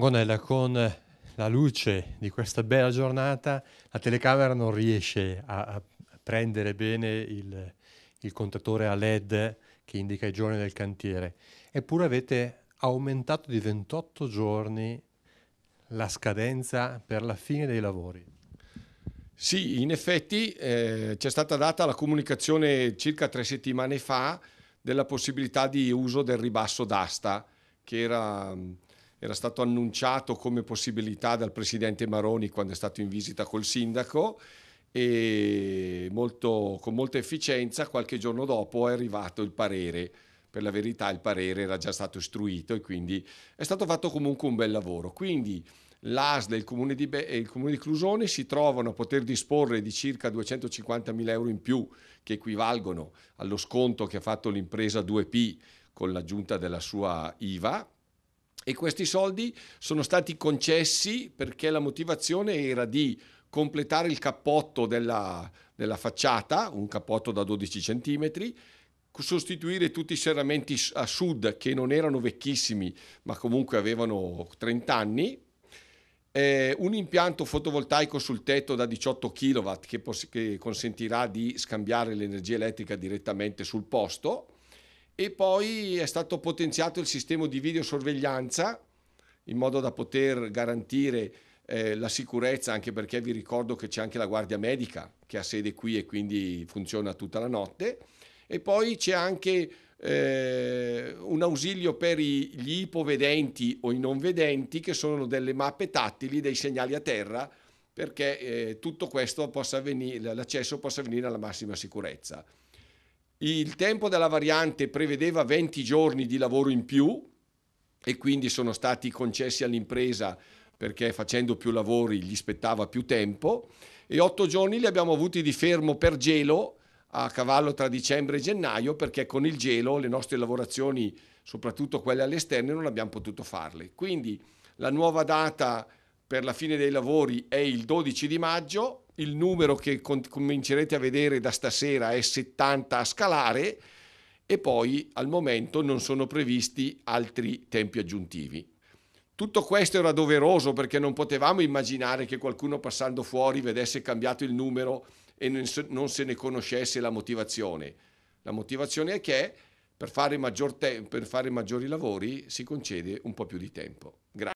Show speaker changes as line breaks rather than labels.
Gonella, con la luce di questa bella giornata, la telecamera non riesce a, a prendere bene il, il contatore a LED che indica i giorni del cantiere, eppure avete aumentato di 28 giorni la scadenza per la fine dei lavori.
Sì, in effetti eh, c'è stata data la comunicazione circa tre settimane fa della possibilità di uso del ribasso d'asta, che era era stato annunciato come possibilità dal presidente Maroni quando è stato in visita col sindaco e molto, con molta efficienza qualche giorno dopo è arrivato il parere. Per la verità il parere era già stato istruito e quindi è stato fatto comunque un bel lavoro. Quindi l'ASL e, Be- il Comune di Clusone si trovano a poter disporre di circa 250.000 euro in più che equivalgono allo sconto che ha fatto l'impresa 2P con l'aggiunta della sua IVA e questi soldi sono stati concessi perché la motivazione era di completare il cappotto della, della facciata, un cappotto da 12 cm, sostituire tutti i serramenti a sud che non erano vecchissimi ma comunque avevano 30 anni, eh, un impianto fotovoltaico sul tetto da 18 kW che, poss- che consentirà di scambiare l'energia elettrica direttamente sul posto e poi è stato potenziato il sistema di videosorveglianza in modo da poter garantire eh, la sicurezza, anche perché vi ricordo che c'è anche la Guardia Medica che ha sede qui e quindi funziona tutta la notte. E poi c'è anche eh, un ausilio per i, gli ipovedenti o i non vedenti, che sono delle mappe tattili, dei segnali a terra, perché eh, tutto questo possa avvenire, l'accesso possa avvenire alla massima sicurezza. Il tempo della variante prevedeva 20 giorni di lavoro in più e quindi sono stati concessi all'impresa perché facendo più lavori gli spettava più tempo e 8 giorni li abbiamo avuti di fermo per gelo a cavallo tra dicembre e gennaio perché con il gelo le nostre lavorazioni, soprattutto quelle all'esterno, non abbiamo potuto farle. Quindi la nuova data per la fine dei lavori è il 12 di maggio, il numero che con- comincerete a vedere da stasera è 70 a scalare e poi al momento non sono previsti altri tempi aggiuntivi. Tutto questo era doveroso perché non potevamo immaginare che qualcuno passando fuori vedesse cambiato il numero e non se ne conoscesse la motivazione. La motivazione è che per fare, te- per fare maggiori lavori si concede un po' più di tempo. Grazie.